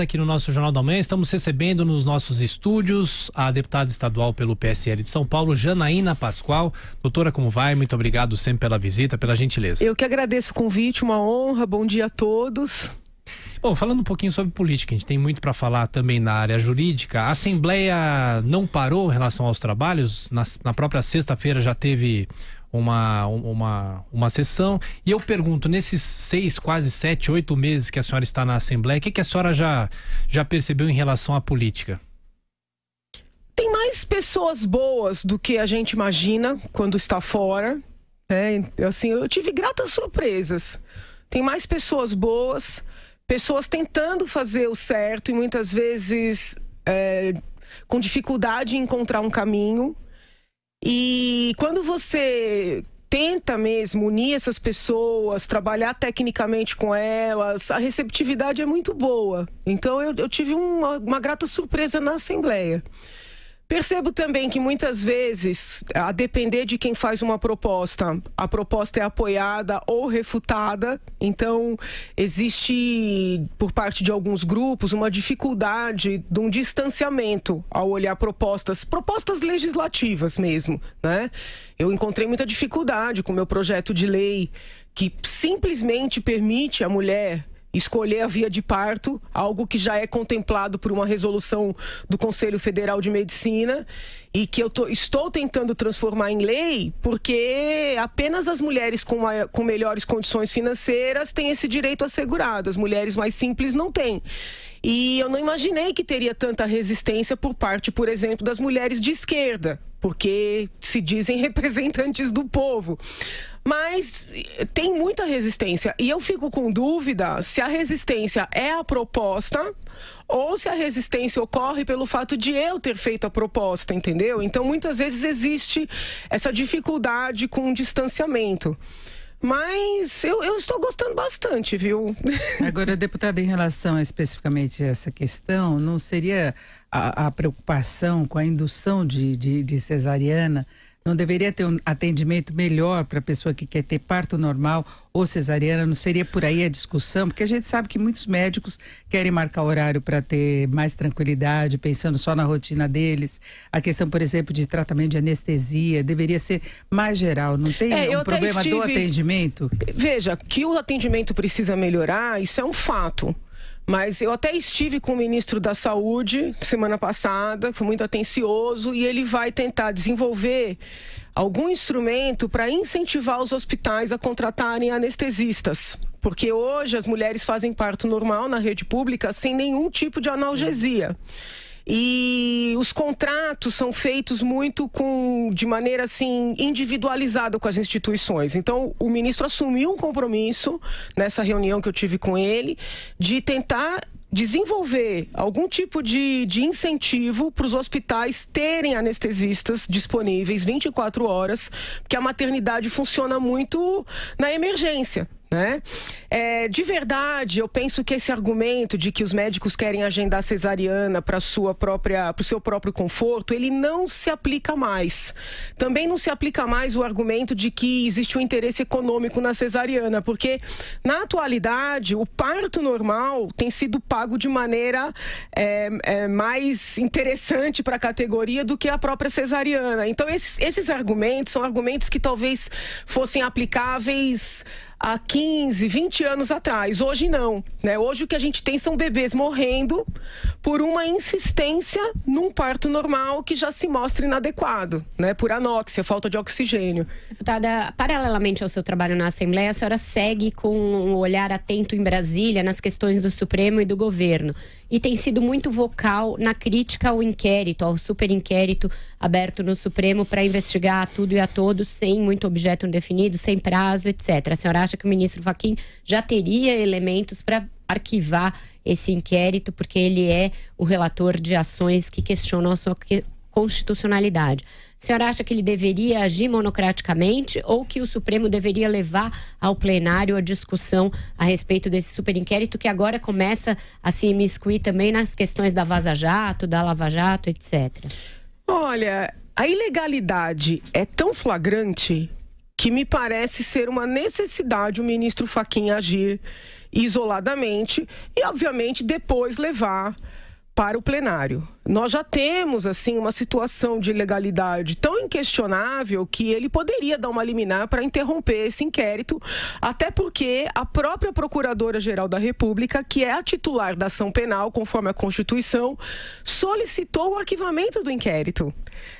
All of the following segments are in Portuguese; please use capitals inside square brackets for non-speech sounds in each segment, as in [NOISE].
Aqui no nosso Jornal da Manhã, estamos recebendo nos nossos estúdios a deputada estadual pelo PSL de São Paulo, Janaína Pascoal. Doutora, como vai? Muito obrigado sempre pela visita, pela gentileza. Eu que agradeço o convite, uma honra. Bom dia a todos. Bom, falando um pouquinho sobre política, a gente tem muito para falar também na área jurídica. A Assembleia não parou em relação aos trabalhos. Na, na própria sexta-feira já teve uma, uma, uma sessão. E eu pergunto, nesses seis, quase sete, oito meses que a senhora está na Assembleia, o que, que a senhora já, já percebeu em relação à política? Tem mais pessoas boas do que a gente imagina quando está fora. é Assim, eu tive gratas surpresas. Tem mais pessoas boas, pessoas tentando fazer o certo e muitas vezes é, com dificuldade em encontrar um caminho. E quando você tenta mesmo unir essas pessoas, trabalhar tecnicamente com elas, a receptividade é muito boa. Então eu, eu tive uma, uma grata surpresa na Assembleia. Percebo também que muitas vezes, a depender de quem faz uma proposta, a proposta é apoiada ou refutada. Então, existe, por parte de alguns grupos, uma dificuldade de um distanciamento ao olhar propostas, propostas legislativas mesmo. Né? Eu encontrei muita dificuldade com o meu projeto de lei que simplesmente permite a mulher escolher a via de parto, algo que já é contemplado por uma resolução do Conselho Federal de Medicina e que eu tô, estou tentando transformar em lei, porque apenas as mulheres com, a, com melhores condições financeiras têm esse direito assegurado, as mulheres mais simples não têm. E eu não imaginei que teria tanta resistência por parte, por exemplo, das mulheres de esquerda, porque se dizem [LAUGHS] representantes do povo. Mas eh, tem muita resistência e eu fico com dúvida se a resistência é a proposta ou se a resistência ocorre pelo fato de eu ter feito a proposta, entendeu? Então muitas vezes existe essa dificuldade com o distanciamento. Mas eu, eu, estou gostando bastante, viu? [LAUGHS] Agora, deputada, em relação especificamente a essa questão, não seria a, a preocupação com a indução de, de, de cesariana não deveria ter um atendimento melhor para a pessoa que quer ter parto normal ou cesariana? Não seria por aí a discussão? Porque a gente sabe que muitos médicos querem marcar horário para ter mais tranquilidade, pensando só na rotina deles. A questão, por exemplo, de tratamento de anestesia deveria ser mais geral. Não tem é, um problema estive... do atendimento? Veja, que o atendimento precisa melhorar, isso é um fato. Mas eu até estive com o ministro da Saúde semana passada, foi muito atencioso, e ele vai tentar desenvolver algum instrumento para incentivar os hospitais a contratarem anestesistas. Porque hoje as mulheres fazem parto normal na rede pública sem nenhum tipo de analgesia e os contratos são feitos muito com de maneira assim individualizada com as instituições. Então, o ministro assumiu um compromisso nessa reunião que eu tive com ele de tentar desenvolver algum tipo de, de incentivo para os hospitais terem anestesistas disponíveis 24 horas, porque a maternidade funciona muito na emergência. Né? É, de verdade, eu penso que esse argumento de que os médicos querem agendar cesariana para sua própria, para o seu próprio conforto, ele não se aplica mais. Também não se aplica mais o argumento de que existe um interesse econômico na cesariana, porque na atualidade o parto normal tem sido pago de maneira é, é, mais interessante para a categoria do que a própria cesariana. Então esses, esses argumentos são argumentos que talvez fossem aplicáveis há 15, 20 anos atrás. Hoje não. Né? Hoje o que a gente tem são bebês morrendo por uma insistência num parto normal que já se mostra inadequado, né? por anóxia, falta de oxigênio. Deputada, paralelamente ao seu trabalho na Assembleia, a senhora segue com um olhar atento em Brasília nas questões do Supremo e do governo. E tem sido muito vocal na crítica ao inquérito, ao super inquérito aberto no Supremo para investigar tudo e a todos, sem muito objeto definido, sem prazo, etc. A senhora acha que o ministro Faquim já teria elementos para arquivar esse inquérito, porque ele é o relator de ações que questionam a sua constitucionalidade. A senhora acha que ele deveria agir monocraticamente ou que o Supremo deveria levar ao plenário a discussão a respeito desse super inquérito que agora começa a se imiscuir também nas questões da Vaza Jato, da Lava Jato, etc? Olha, a ilegalidade é tão flagrante que me parece ser uma necessidade o ministro Faquinha agir isoladamente e, obviamente, depois levar para o plenário nós já temos assim uma situação de ilegalidade tão inquestionável que ele poderia dar uma liminar para interromper esse inquérito, até porque a própria Procuradora-Geral da República, que é a titular da ação penal, conforme a Constituição, solicitou o arquivamento do inquérito.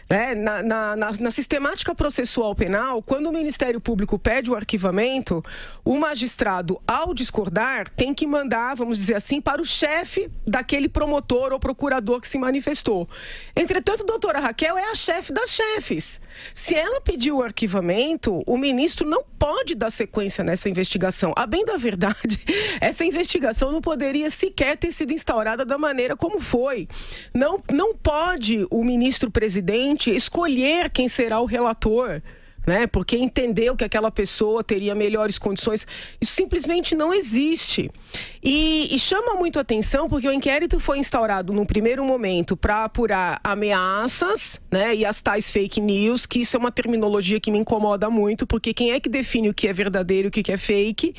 É, na, na, na, na, sistemática processual penal, quando o Ministério Público pede o arquivamento, o magistrado, ao discordar, tem que mandar, vamos dizer assim, para o chefe daquele promotor ou procurador que se manifestou manifestou. Entretanto, doutora Raquel é a chefe das chefes. Se ela pediu o arquivamento, o ministro não pode dar sequência nessa investigação. A bem da verdade, [LAUGHS] essa investigação não poderia sequer ter sido instaurada da maneira como foi. Não, não pode o ministro presidente escolher quem será o relator né? Porque entendeu que aquela pessoa teria melhores condições. Isso simplesmente não existe. E, e chama muito atenção porque o inquérito foi instaurado num primeiro momento para apurar ameaças, né? E as tais fake news, que isso é uma terminologia que me incomoda muito, porque quem é que define o que é verdadeiro e o que é fake?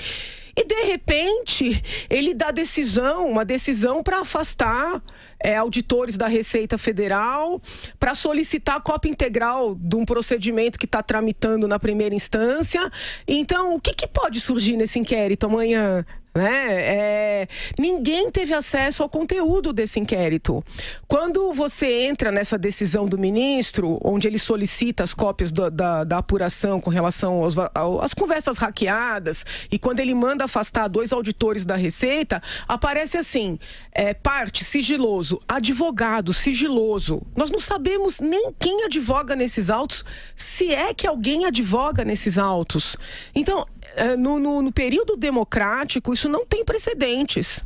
E de repente, ele dá decisão, uma decisão para afastar é, auditores da Receita Federal, para solicitar a cópia integral de um procedimento que está tramitando na primeira instância. Então, o que, que pode surgir nesse inquérito amanhã, né? É, ninguém teve acesso ao conteúdo desse inquérito. Quando você entra nessa decisão do ministro, onde ele solicita as cópias do, da, da, apuração com relação aos, ao, às conversas hackeadas, e quando ele manda afastar dois auditores da Receita, aparece assim: é, parte sigiloso, advogado sigiloso. Nós não sabemos nem quem advoga nesses autos, se é que alguém advoga nesses autos. Então, eh, no, no, no período democrático, isso não tem precedentes.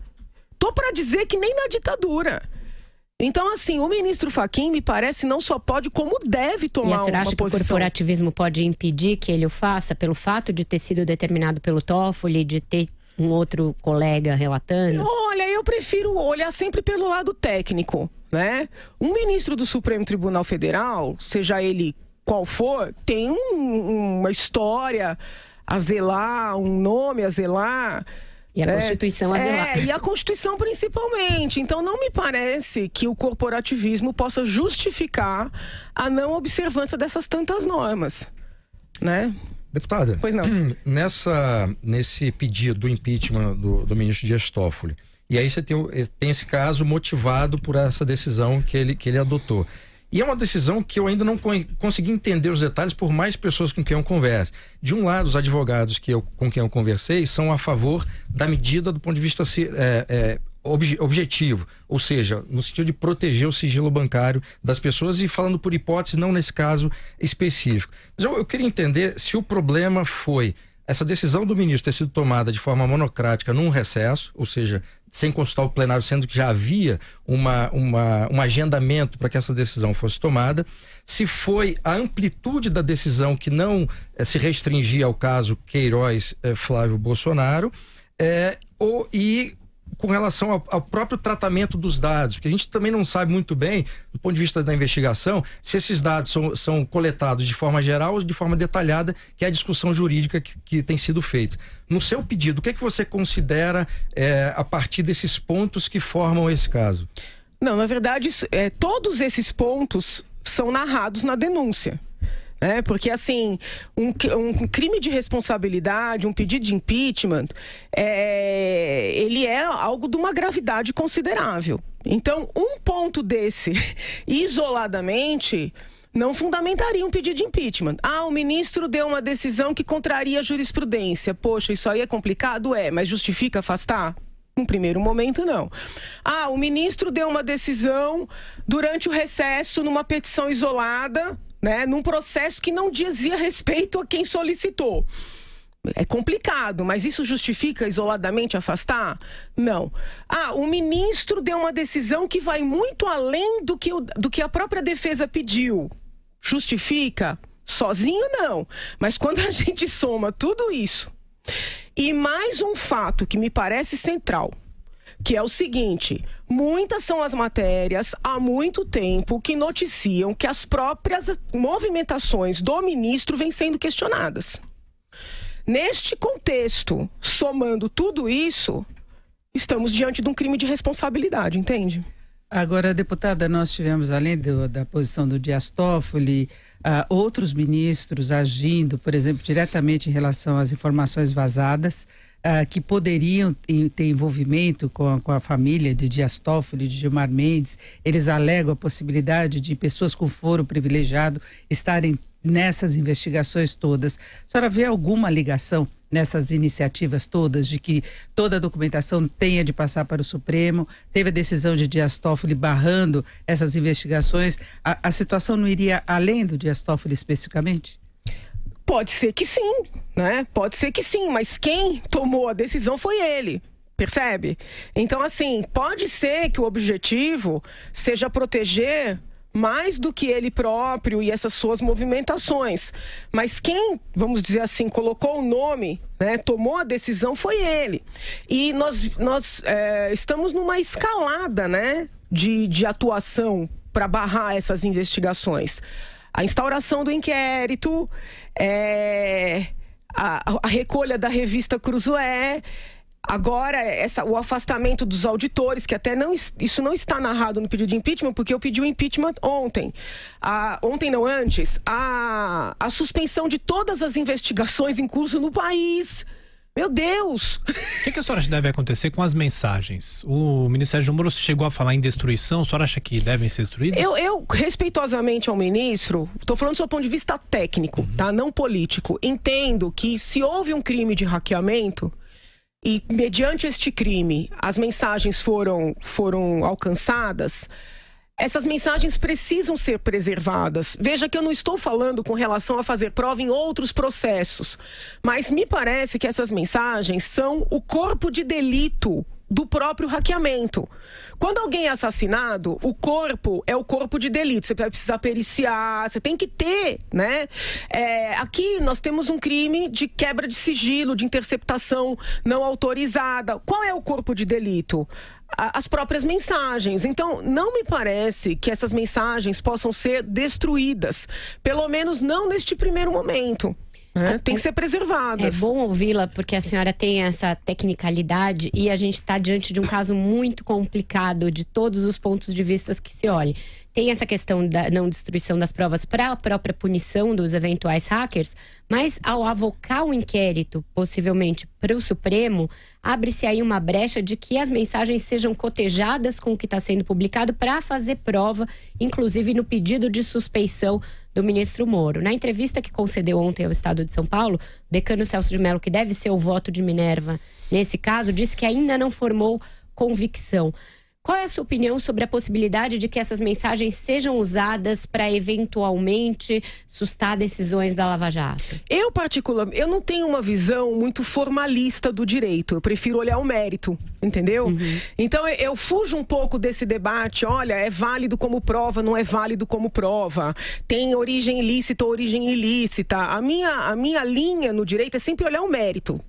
Tô para dizer que nem na ditadura. Então, assim, o ministro Faquim, me parece, não só pode, como deve tomar uma posição. E a acha posição. que o corporativismo pode impedir que ele o faça pelo fato de ter sido determinado pelo Toffoli, de ter um outro colega relatando? Olha, eu prefiro olhar sempre pelo lado técnico, né? Um ministro do Supremo Tribunal Federal, seja ele qual for, tem um, uma história a zelar, um nome a zelar. E a é, Constituição a é, zelar. É, e a Constituição principalmente. Então não me parece que o corporativismo possa justificar a não observância dessas tantas normas, né? Deputada, pois não. Hum, nessa, nesse pedido do impeachment do, do ministro Dias Toffoli, e aí você tem, eh, tem esse caso motivado por essa decisão que ele, que ele adotou. E é uma decisão que eu ainda não consegui entender os detalhes por mais pessoas com quem eu converso. De um lado, os advogados que eu, com quem eu conversei são a favor da medida do ponto de vista é, é, objetivo, ou seja, no sentido de proteger o sigilo bancário das pessoas e falando por hipótese, não nesse caso específico. Mas eu, eu queria entender se o problema foi essa decisão do ministro ter sido tomada de forma monocrática num recesso, ou seja, sem consultar o plenário, sendo que já havia uma, uma, um agendamento para que essa decisão fosse tomada, se foi a amplitude da decisão que não eh, se restringia ao caso Queiroz eh, Flávio Bolsonaro, é ou, e com relação ao, ao, próprio tratamento dos dados, porque a gente também não sabe muito bem, do ponto de vista da investigação, se esses dados são, são coletados de forma geral ou de forma detalhada, que é a discussão jurídica que, que tem sido feita. No seu pedido, o que é que você considera é, a partir desses pontos que formam esse caso? Não, na verdade, é, todos esses pontos são narrados na denúncia né? Porque, assim, um, um, crime de responsabilidade, um pedido de impeachment, é, ele é algo de uma gravidade considerável. Então, um ponto desse, [LAUGHS] isoladamente, não fundamentaria um pedido de impeachment. Ah, o ministro deu uma decisão que contraria a jurisprudência. Poxa, isso aí é complicado? É, mas justifica afastar? num primeiro momento, não. Ah, o ministro deu uma decisão durante o recesso numa petição isolada né, num processo que não dizia respeito a quem solicitou. É complicado, mas isso justifica isoladamente afastar? Não. Ah, o ministro deu uma decisão que vai muito além do que, o, do que a própria defesa pediu. Justifica? Sozinho não. Mas quando a [LAUGHS] gente soma tudo isso e mais um fato que me parece central, que é o seguinte: Muitas são as matérias há muito tempo que noticiam que as próprias movimentações do ministro vêm sendo questionadas. Neste contexto, somando tudo isso, estamos diante de um crime de responsabilidade, entende? Agora, deputada, nós tivemos, além do, da posição do Dias Toffoli, uh, outros ministros agindo, por exemplo, diretamente em relação às informações vazadas uh, que poderiam ter envolvimento com a, com a, família de Dias Toffoli, de Gilmar Mendes. Eles alegam a possibilidade de pessoas com foro privilegiado estarem nessas investigações todas. A senhora vê alguma ligação nessas iniciativas todas, de que toda a documentação tenha de passar para o Supremo? Teve a decisão de Dias Toffoli barrando essas investigações. A, a situação não iria além do Dias Toffoli especificamente? Pode ser que sim, né? Pode ser que sim, mas quem tomou a decisão foi ele. Percebe? Então, assim, pode ser que o objetivo seja proteger mais do que ele próprio e essas suas movimentações. Mas quem, vamos dizer assim, colocou o nome, né, tomou a decisão foi ele. E nós, nós é, estamos numa escalada né, de, de atuação para barrar essas investigações a instauração do inquérito, é, a, a, recolha da revista Cruzoé, agora essa, o afastamento dos auditores, que até não, isso não está narrado no pedido de impeachment, porque eu pedi o impeachment ontem. A, ontem não antes, a, a suspensão de todas as investigações em curso no país. Meu Deus! O que, que a senhora acha que deve acontecer com as mensagens? O Ministério de Moro chegou a falar em destruição, a senhora acha que devem ser destruídas? Eu, eu respeitosamente ao ministro, estou falando do seu ponto de vista técnico, uhum. tá? Não político. Entendo que se houve um crime de hackeamento, e mediante este crime as mensagens foram, foram alcançadas, essas mensagens precisam ser preservadas. Veja que eu não estou falando com relação a fazer prova em outros processos, mas me parece que essas mensagens são o corpo de delito do próprio hackeamento. Quando alguém é assassinado, o corpo é o corpo de delito. Você vai precisar periciar, você tem que ter, né? É, aqui nós temos um crime de quebra de sigilo, de interceptação não autorizada. Qual é o corpo de delito? as próprias mensagens. Então, não me parece que essas mensagens possam ser destruídas, pelo menos não neste primeiro momento. Né? É, tem que é ser preservadas. É bom ouvi-la, porque a senhora tem essa tecnicalidade e a gente está diante de um caso muito complicado de todos os pontos de vista que se olhe tem essa questão da não destruição das provas para a própria punição dos eventuais hackers, mas ao avocar o um inquérito, possivelmente para o Supremo, abre-se aí uma brecha de que as mensagens sejam cotejadas com o que está sendo publicado para fazer prova, inclusive no pedido de suspeição do ministro Moro. Na entrevista que concedeu ontem ao Estado de São Paulo, o decano Celso de Mello, que deve ser o voto de Minerva nesse caso, disse que ainda não formou convicção. Qual é a sua opinião sobre a possibilidade de que essas mensagens sejam usadas para eventualmente sustar decisões da Lava Jato? Eu particularmente, eu não tenho uma visão muito formalista do direito. Eu prefiro olhar o mérito, entendeu? Uhum. Então eu, fujo um pouco desse debate. Olha, é válido como prova, não é válido como prova. Tem origem ilícita ou origem ilícita. A minha a minha linha no direito é sempre olhar o mérito.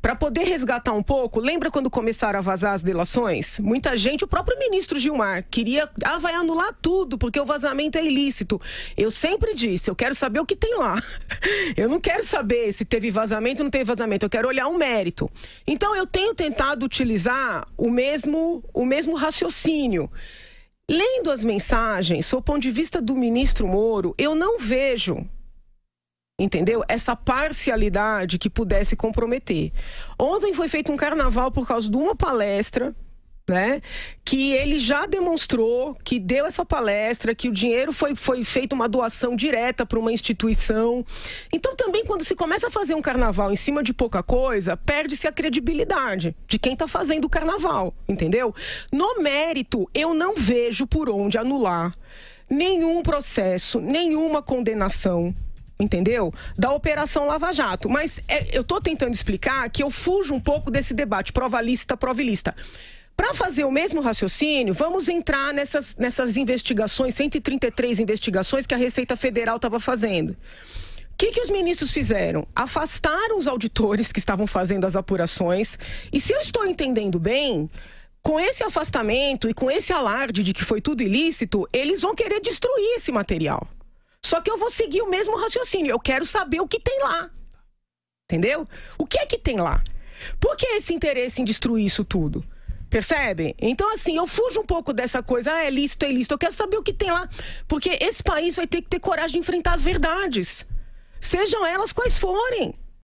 Para poder resgatar um pouco, lembra quando começaram a vazar as delações? Muita gente, o próprio ministro Gilmar, queria. Ah, vai anular tudo, porque o vazamento é ilícito. Eu sempre disse, eu quero saber o que tem lá. [LAUGHS] Eu não quero saber se teve vazamento ou não teve vazamento. Eu quero olhar o mérito. Então, eu tenho tentado utilizar o mesmo, o mesmo raciocínio. Lendo as mensagens, sob o ponto de vista do ministro Moro, eu não vejo entendeu? Essa parcialidade que pudesse comprometer. Ontem foi feito um carnaval por causa de uma palestra né? Que ele já demonstrou que deu essa palestra, que o dinheiro foi, foi feito uma doação direta para uma instituição. Então, também, quando se começa a fazer um carnaval em cima de pouca coisa, perde-se a credibilidade de quem está fazendo o carnaval, entendeu? No mérito, eu não vejo por onde anular nenhum processo, nenhuma condenação entendeu? Da Operação Lava Jato. Mas é, eu estou tentando explicar que eu fujo um pouco desse debate provalista, provilista. Para fazer o mesmo raciocínio, vamos entrar nessas, nessas investigações, 133 investigações que a Receita Federal estava fazendo. O que, que os ministros fizeram? Afastaram os auditores que estavam fazendo as apurações. E se eu estou entendendo bem, com esse afastamento e com esse alarde de que foi tudo ilícito, eles vão querer destruir esse material. Só que eu vou seguir o mesmo raciocínio. Eu quero saber o que tem lá. Entendeu? O que é que tem lá? Por que esse interesse em destruir isso tudo? Percebe? Então, assim, eu fujo um pouco dessa coisa, ah, é lícito, é lícito. Eu quero saber o que tem lá. Porque esse país vai ter que ter coragem de enfrentar as verdades. Sejam elas quais forem.